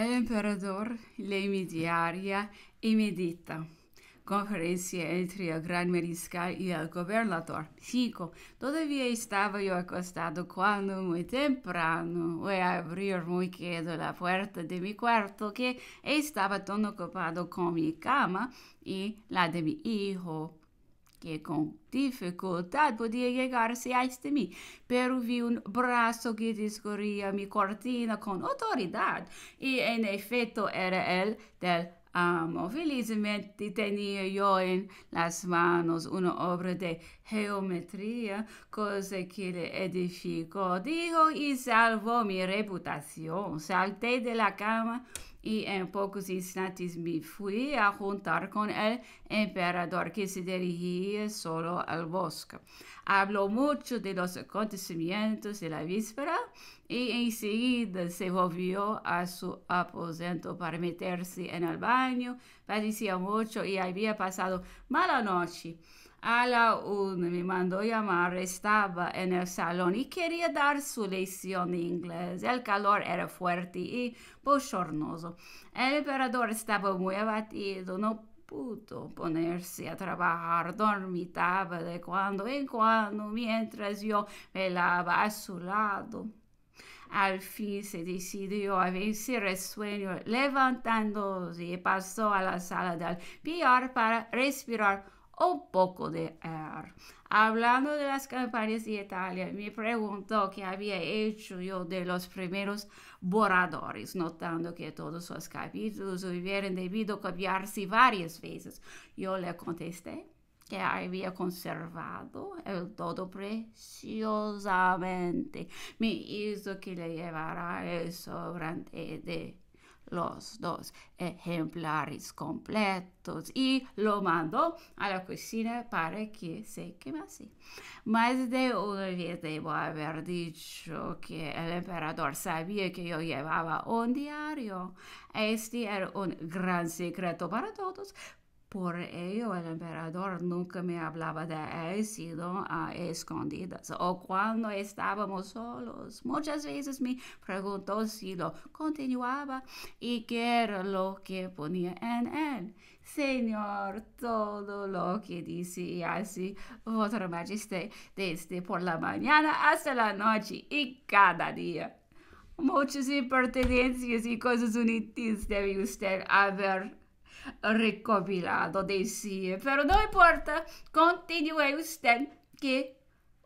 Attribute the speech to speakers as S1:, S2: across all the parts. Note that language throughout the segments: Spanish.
S1: El emperador lee mi diaria y medita. Conferencia entre el gran mariscal y el gobernador. Chico, todavía estaba yo acostado cuando muy temprano voy a abrir muy quedo la puerta de mi cuarto que estaba tan ocupado con mi cama y la de mi hijo. que con dificultad podía llegarse a este mí, pero vi un brazo que discurría mi cortina con autoridad, y en efecto era el del amo. Felizmente tenía yo en las manos una obra de geometría, cosa que le edificó, dijo, y salvó mi reputación. Salté de la cama, y en pocos instantes me fui a juntar con el emperador que se dirigía solo al bosque. Habló mucho de los acontecimientos de la víspera y enseguida se volvió a su aposento para meterse en el baño. Padecía mucho y había pasado mala noche a la una me mandó llamar, estaba en el salón y quería dar su lección de inglés. El calor era fuerte y bochornoso. El emperador estaba muy abatido, no pudo ponerse a trabajar, dormitaba de cuando en cuando mientras yo velaba a su lado. Al fin se decidió a vencer el sueño levantándose y pasó a la sala del pillar para respirar un poco de air. Hablando de las campañas de Italia, me preguntó qué había hecho yo de los primeros borradores, notando que todos sus capítulos hubieran debido cambiarse varias veces. Yo le contesté que había conservado el todo preciosamente. Me hizo que le llevara el sobrante de los dos ejemplares completos y lo mandó a la cocina para que se quemase. Más de una vez debo haber dicho que el emperador sabía que yo llevaba un diario. Este era un gran secreto para todos, por ello el emperador nunca me hablaba de él, sino a escondidas. O cuando estábamos solos, muchas veces me preguntó si lo continuaba y qué era lo que ponía en él. Señor, todo lo que dice y hace vuestra majestad desde por la mañana hasta la noche y cada día. Muchas impertinencias y cosas únicas debe usted haber recopilado decía. Pero no importa, continúe usted que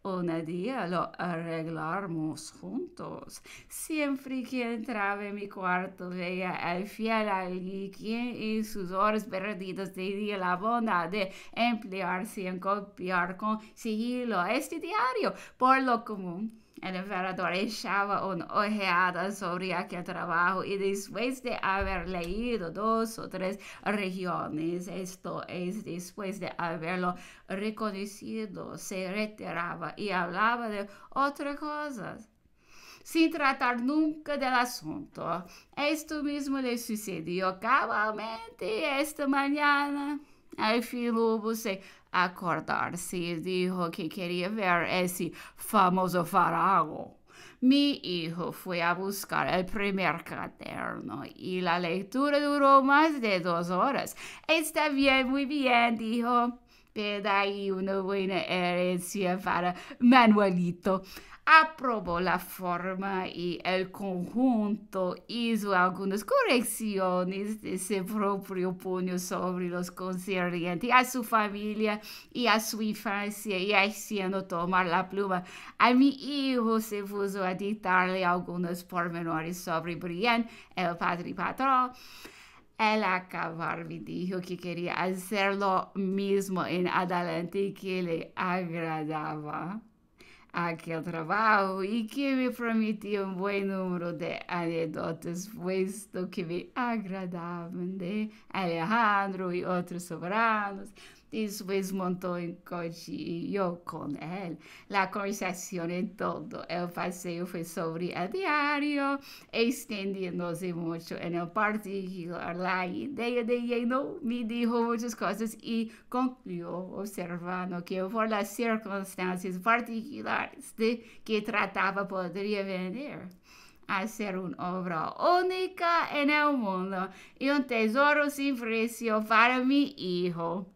S1: un día lo arreglamos juntos. Siempre que entraba en mi cuarto veía al fiel alguien quien en sus horas perdidas tenía la bondad de emplearse en copiar con sigilo este diario. Por lo común, El emperador echava uma olhada sobre aquele trabalho e depois de ter leído dos ou três regiões, isto é, depois de haverlo reconhecido, se retirava e falava de outras coisas, sem tratar nunca do assunto. Isto mesmo lhe sucediu cabalmente esta manhã. Aí Filubo se acordarse, dijo que quería ver ese famoso farago. Mi hijo fue a buscar el primer caderno y la lectura duró más de dos horas. Está bien, muy bien, dijo. Pero ahí una buena herencia para Manuelito aprobó la forma y el conjunto hizo algunas correcciones de su propio puño sobre los concernientes a su familia y a su infancia y haciendo tomar la pluma a mi hijo se puso a dictarle algunos pormenores sobre Brian, el padre y patrón. Al acabar me dijo que quería hacerlo mismo en adelante y que le agradaba. aquele trabalho e que me prometia um bom número de pois do que me agradavam de Alejandro e outros soberanos. y vez montó en coche y yo con él. La conversación en todo el paseo fue sobre el diario, extendiéndose mucho en el particular. La idea de lleno me dijo muchas cosas y concluyó observando que por las circunstancias particulares de que trataba podría a ser una obra única en el mundo y un tesoro sin precio para mi hijo.